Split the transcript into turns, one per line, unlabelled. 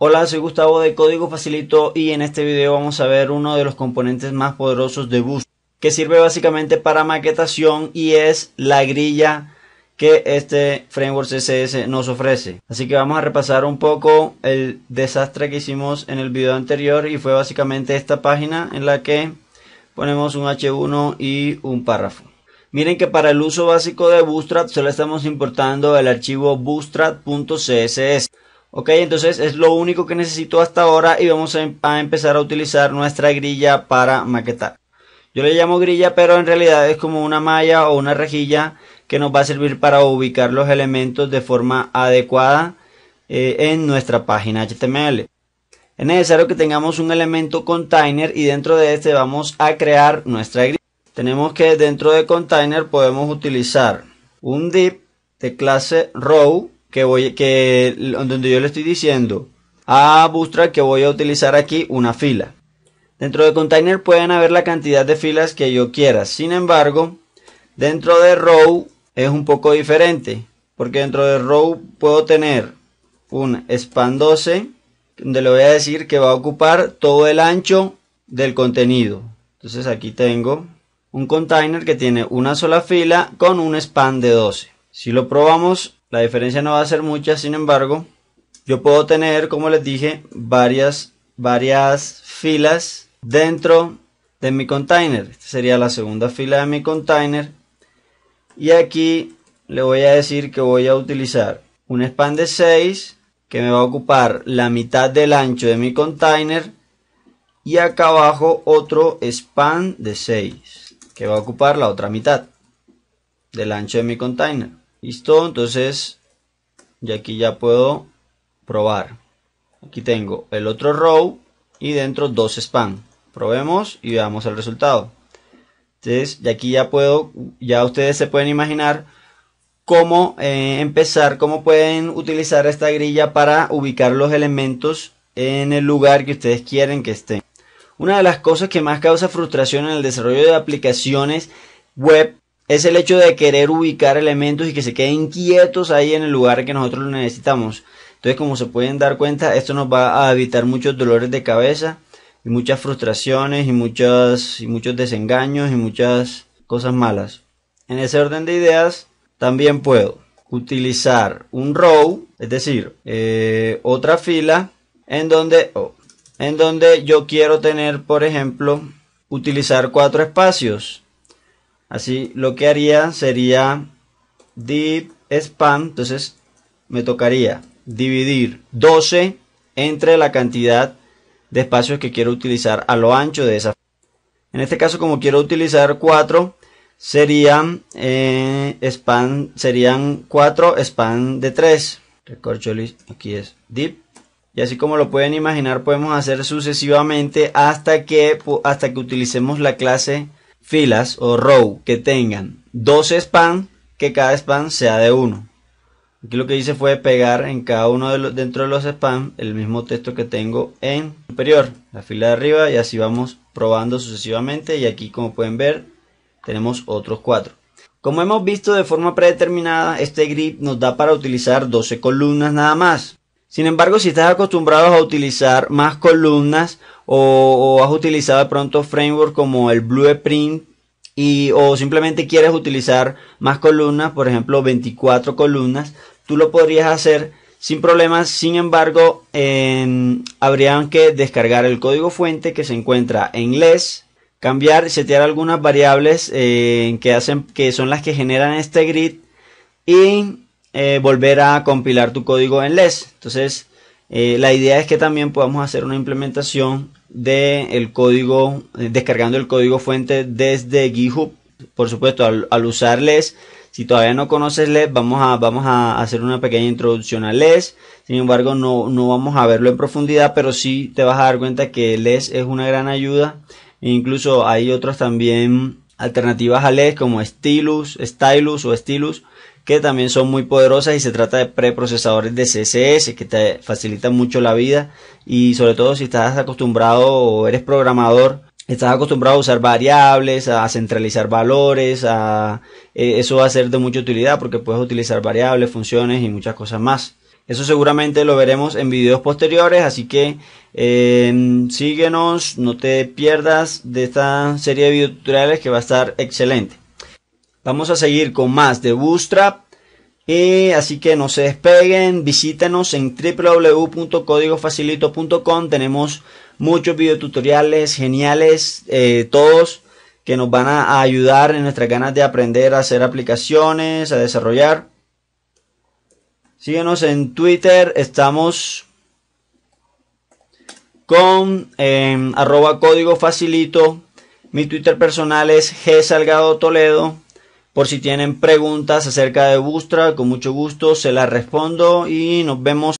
Hola, soy Gustavo de Código Facilito y en este video vamos a ver uno de los componentes más poderosos de Boost que sirve básicamente para maquetación y es la grilla que este framework CSS nos ofrece. Así que vamos a repasar un poco el desastre que hicimos en el video anterior y fue básicamente esta página en la que ponemos un H1 y un párrafo. Miren que para el uso básico de Bootstrap solo estamos importando el archivo bootstrap.css. Ok, entonces es lo único que necesito hasta ahora y vamos em, a empezar a utilizar nuestra grilla para maquetar. Yo le llamo grilla, pero en realidad es como una malla o una rejilla que nos va a servir para ubicar los elementos de forma adecuada eh, en nuestra página HTML. Es necesario que tengamos un elemento container y dentro de este vamos a crear nuestra grilla. Tenemos que dentro de container podemos utilizar un div de clase row que voy, que, donde yo le estoy diciendo a ah, Bootstrap que voy a utilizar aquí una fila. Dentro de container pueden haber la cantidad de filas que yo quiera. Sin embargo, dentro de row es un poco diferente. Porque dentro de row puedo tener un span 12 donde le voy a decir que va a ocupar todo el ancho del contenido. Entonces aquí tengo un container que tiene una sola fila con un span de 12. Si lo probamos la diferencia no va a ser mucha, sin embargo, yo puedo tener, como les dije, varias, varias filas dentro de mi container. Esta sería la segunda fila de mi container. Y aquí le voy a decir que voy a utilizar un span de 6 que me va a ocupar la mitad del ancho de mi container y acá abajo otro span de 6 que va a ocupar la otra mitad del ancho de mi container. Listo, entonces y aquí ya puedo probar. Aquí tengo el otro row y dentro dos span. Probemos y veamos el resultado. Entonces, y aquí ya puedo, ya ustedes se pueden imaginar cómo eh, empezar, cómo pueden utilizar esta grilla para ubicar los elementos en el lugar que ustedes quieren que estén. Una de las cosas que más causa frustración en el desarrollo de aplicaciones web es el hecho de querer ubicar elementos y que se queden quietos ahí en el lugar que nosotros lo necesitamos. Entonces, como se pueden dar cuenta, esto nos va a evitar muchos dolores de cabeza y muchas frustraciones y, y muchos desengaños y muchas cosas malas. En ese orden de ideas, también puedo utilizar un row, es decir, eh, otra fila en donde, en donde yo quiero tener, por ejemplo, utilizar cuatro espacios. Así lo que haría sería div spam, entonces me tocaría dividir 12 entre la cantidad de espacios que quiero utilizar a lo ancho de esa. En este caso como quiero utilizar 4 serían eh, serían 4 span de 3. list, aquí es div y así como lo pueden imaginar podemos hacer sucesivamente hasta que hasta que utilicemos la clase filas o row que tengan 12 span que cada span sea de 1. Aquí lo que hice fue pegar en cada uno de los, dentro de los span el mismo texto que tengo en superior, la fila de arriba y así vamos probando sucesivamente y aquí como pueden ver tenemos otros 4. Como hemos visto de forma predeterminada, este grid nos da para utilizar 12 columnas nada más. Sin embargo, si estás acostumbrado a utilizar más columnas o, has utilizado de pronto framework como el Blueprint y, o simplemente quieres utilizar más columnas, por ejemplo 24 columnas, tú lo podrías hacer sin problemas. Sin embargo, habrían que descargar el código fuente que se encuentra en inglés, cambiar y setear algunas variables eh, que, hacen, que son las que generan este grid y eh, volver a compilar tu código en les Entonces, eh, la idea es que también podamos hacer una implementación del código, eh, descargando el código fuente desde GitHub. Por supuesto, al, usar les si todavía no conoces les vamos a, vamos a hacer una pequeña introducción a les Sin embargo, no, no vamos a verlo en profundidad, pero sí te vas a dar cuenta que les es una gran ayuda. E incluso hay otros también alternativas a LED como Stylus, Stylus o Stylus, que también son muy poderosas y se trata de preprocesadores de CSS que te facilitan mucho la vida y sobre todo si estás acostumbrado o eres programador, estás acostumbrado a usar variables, a centralizar valores, a, eh, eso va a ser de mucha utilidad porque puedes utilizar variables, funciones y muchas cosas más. Eso seguramente lo veremos en videos posteriores, así que eh, síguenos, no te pierdas de esta serie de tutoriales que va a estar excelente. Vamos a seguir con más de Bootstrap, y así que no se despeguen, visítenos en www.códigofacilito.com, tenemos muchos videotutoriales geniales, eh, todos que nos van a ayudar en nuestras ganas de aprender a hacer aplicaciones, a desarrollar. Síguenos en Twitter, estamos con em, arroba código facilito. Mi Twitter personal es G Salgado Toledo. Por si tienen preguntas acerca de Bustra, con mucho gusto se las respondo y nos vemos.